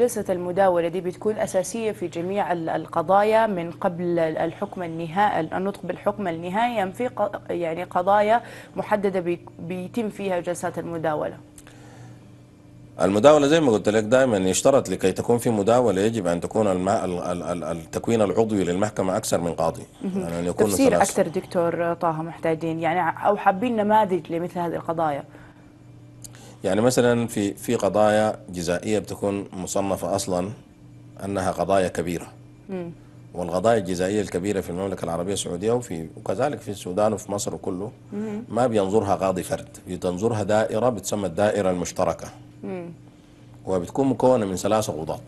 جلسة المداولة دي بتكون أساسية في جميع القضايا من قبل الحكم النهائي النطق بالحكم النهائي يعني في يعني قضايا محددة بيتم فيها جلسات المداولة المداولة زي ما قلت لك دائما يشترط لكي تكون في مداولة يجب أن تكون ال... التكوين العضوي للمحكمة أكثر من قاضي يعني أن يكون تفسير أكثر دكتور طه محتاجين يعني أو حابين نماذج لمثل هذه القضايا يعني مثلا في في قضايا جزائيه بتكون مصنفه اصلا انها قضايا كبيره م. والقضايا الجزائيه الكبيره في المملكه العربيه السعوديه وفي وكذلك في السودان وفي مصر وكله ما بينظرها قاضي فرد بتنظرها دائره بتسمى الدائره المشتركه م. وبتكون مكونه من ثلاثه قضاه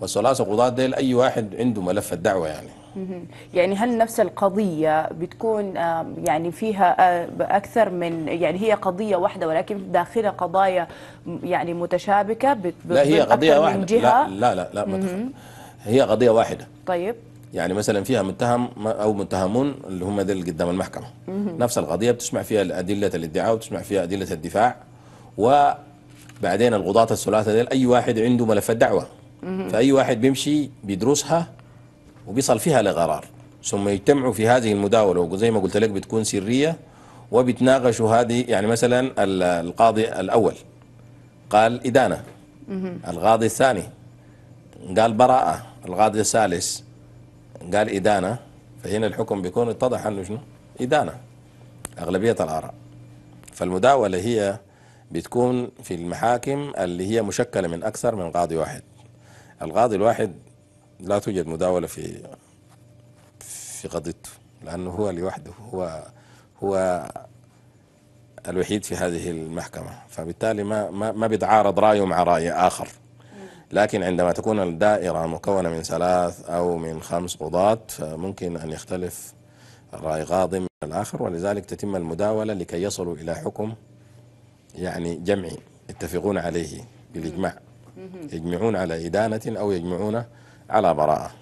والثلاثه قضاه ديل اي واحد عنده ملف الدعوه يعني يعني هل نفس القضية بتكون يعني فيها آه، أكثر من يعني هي قضية واحدة ولكن داخلها قضايا يعني متشابكة لا هي قضية واحدة جهة لا لا لا, لا هي قضية واحدة طيب يعني مثلا فيها متهم او متهمون اللي هم ذي قدام المحكمه نفس القضيه بتسمع فيها ادله الادعاء وتسمع فيها ادله الدفاع وبعدين القضاة الثلاثه ذيل اي واحد عنده ملف دعوه فاي واحد بيمشي بيدرسها وبيصل فيها لقرار ثم يجتمعوا في هذه المداولة وزي ما قلت لك بتكون سرية وبتناقشوا هذه يعني مثلا القاضي الأول قال إدانة القاضي الثاني قال براءة القاضي الثالث قال إدانة فهنا الحكم بيكون اتضح أنه شنو إدانة أغلبية الآراء فالمداولة هي بتكون في المحاكم اللي هي مشكلة من أكثر من قاضي واحد القاضي الواحد لا توجد مداولة في في قضيته لأنه هو لوحده هو هو الوحيد في هذه المحكمة فبالتالي ما ما, ما بيتعارض رأيه مع رأي آخر لكن عندما تكون الدائرة مكونة من ثلاث أو من خمس قضاة ممكن أن يختلف رأي غاضب من الآخر ولذلك تتم المداولة لكي يصلوا إلى حكم يعني جمعي يتفقون عليه بالإجماع يجمعون على إدانة أو يجمعون على براءه